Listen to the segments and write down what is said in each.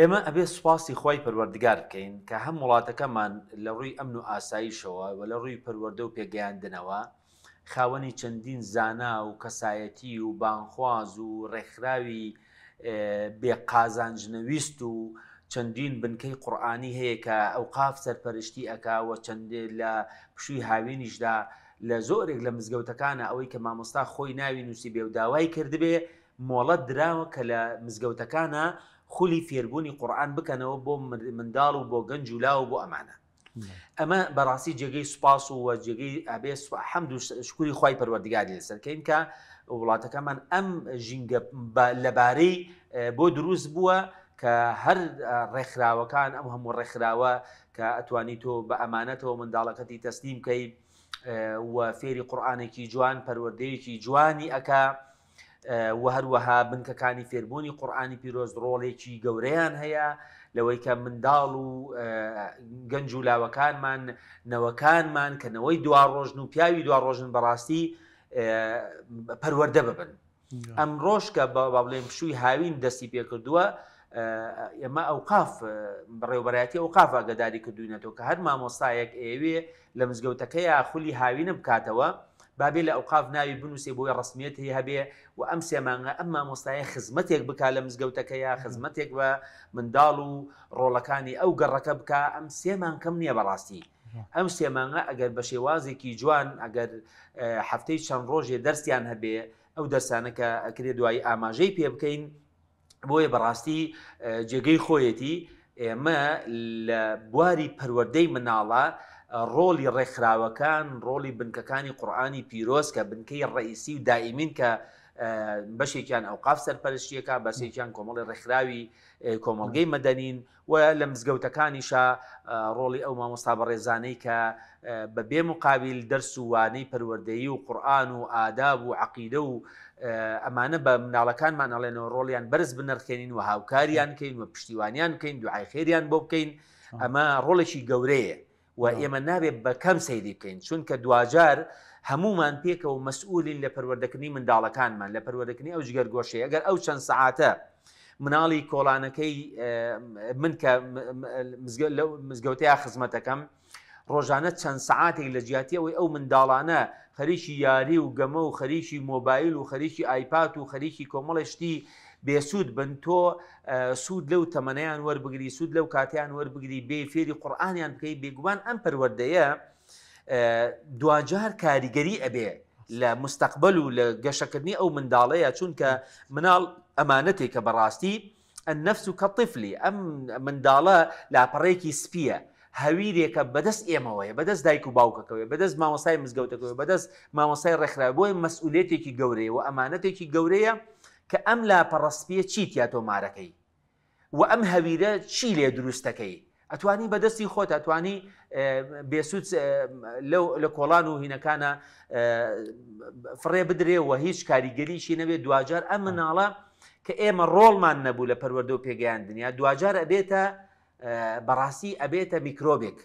ئێمە ئەبێ سوپاسی خی پەروەردگار بکەین کە هەم وڵاتەکەمان لە ڕووی ئەمن و ئاساییشەوە و لە ڕووی پەروەەردە و پێگەیاندنەوە خاوەنی چەندین زانا و کەسایەتی و بانخواز و ڕێکخراوی بێقازانجنەویست و چەندین بنکەی قورآانی هەیە کە ئەو قاف سەرپەرشتی ئەکاوە چەندێ لە پشووی هاوینیشدا لە زۆرێک لە مزگەوتەکانە ئەوەی کە مامۆستا خۆی ناوی نووسی بێ و داوای کردبێ مۆڵەت دراوە کە لە مزگەوتەکانە خولی فێربوونی قورآن بکەنەوە بۆ منداڵ و بۆ گەنج و لاوە بۆ ئەمانە ئەمە بەڕاستی جێگەی سوپاس و جێگەی ئابێ حەمد و شکوری خی پەروەردگاری لەسەرکەین کە وڵاتەکەمان ئەم ژینگە لەبارەی بۆ دروست بووە کە هەر ڕێکخراوەکان ئەم هەموو ڕێکخراوە کە ئەتوانی تۆ بە ئەمانەتەوە منداڵەکەتی تەستیم کەی و فێری قورآانێکی جوان پەروەردەیەکی جوانی ئەکا و هەروەها بنکەکانی فێربوونی قورآانی پیرۆز ڕۆڵێکی گەورەیان هەیە لەوەی کە منداڵ و گەنج و لاوەکانمان نەوەکانمان کەنەوەی دوا ڕۆژن و پیاوی دوا ڕۆژن بەڕاستی پەروەەردە ببن ئەم ڕۆژکە با بڵێم پشووی هاوین دەستی پێکردووە ئێمە ئەو قاف بڕێوبەتی ئەو قاف ئاگداری کردوینەتەوە کە هەر مامۆستایەک ئێوێ لە مزگەوتەکەی خولی هاوینە بکاتەوە بابێ لە ئەوقاف ناوی بنووسێ بۆی ڕسمیەت هەیە هەبێ و ئەم سێمانگە ئەم مامۆستایە خزمەتێک بک لە مزگەوتەکە یا خزمەتێک بە منداڵ و ڕۆڵەکانی ئەو گەڕەکە بکە ئەم سێمان کەم نییە بەڕاستی. ئەم سێمانگە ئەگەر بە شێوازێکی جوان ئەگەر هەفتەی چەند ڕۆژێ دەستیان هەبێ ئەو دەستانەکە ئەکرێ دوایی ئاماژەی پێ بکەین بۆیە بەڕاستی جێگەی خۆیەتی ئێمە لە بواری پەروەدەی مناڵە ڕۆلی ڕێکخراوەکان ڕۆلی بنکەکانی قورآانی پیرۆز کە بنکەی ڕئیسی و دائیمین کە بەشێکیان ئەو قاف سەرپەرشتیەکە بەسێکیان کۆمەڵی ڕێکخراوی کۆمەلگەی مەدەنین و لە مزگەوتەکانیشە ڕۆڵی ئەو مامۆستا بە ڕێزانەی کە بە بێ مقابل دەرس و وانەی پەروەردەیی و قورآن و ئاداب و عقیدە و ئەمانە بە مناڵەکانمان ئەڵێنەوە ڕۆڵیان بەرز بنرخێنین و هاوکاریان کەین و پشتیوانیان بکەین دوعای خێریان بۆ بکەین ئەمە ڕۆڵێکی گەورەیە. و ئێمە نابێت بە کەم سەیری بکەین چونکە دوجار هەمومان پێکە و مەسئولین لە پەروەردەکردنی منداڵەکانمان لە پەروەردەکردنی ئەو جگەر گۆشەیە ئەگەر ئەو چەند سعاتە مناڵی کۆڵانەکەی من کە مزگەوتەیە خزمەتەکەم ڕۆژانە چەند سعاتێک لە جیاتیەوەی ئەو منداڵانە خەریکی یاری و گەمە و خەریکی مۆبایل و خەریکی ئایپات و خەریکی کۆمەڵشتی بێسوود بن تۆ سوود لەو تەمەنیان وەربگری سوود لەو کاتیان وەربگری بێ فێری قورآانیان بکەی بێگومان ئەم پەروەردەیە دوجار کاریگەری ئەبێ لە مستقبل و لە گەشەکردنی ئەو منداڵەیە چونکە مناڵ ئەمانەتێک کە بەڕاستی ئە نفس و کە طفلی ئەم منداڵە لاپەڕێکی سپیە. هەویرێکە بەدەست ئێمەوەیە بەدەست دایک و باوکەکەوەی بەدەست مامەسای مزگەوتەکەوە بەدەست مامەسای ڕێکخراببووی مەسئولێتێکی گەورەیە و ئەمانەتێکی گەورەیە کە ئەم لاپەڕستپیە چیتیا تۆمارەکەی و ئەم هەویرە چی لێ دروستەکەی ئەتوانی بەدەستی خۆت ئەتوانی بێسوود لە کۆڵان و هینەکانە فڕێ بدرێەوە هیچ کاریگەریشی نەبێت دوجار ئەم مناڵە کە ئێمە ڕۆڵمان نەبوو لە پەروەەردە و پێگەیان دنیا دوجار ئەبێتە بەڕاستی ئەبێتە میکرۆبێک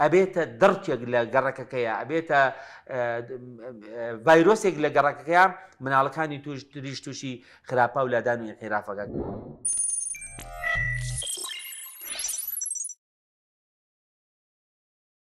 ئەبێتە دەرچێک لە گەڕەکەکەیە ئەبێتە ڤایرۆسێک لە گەڕەکەیان مناڵەکانی توش تریش تووشی خراپە و لادان و عێرافەکە.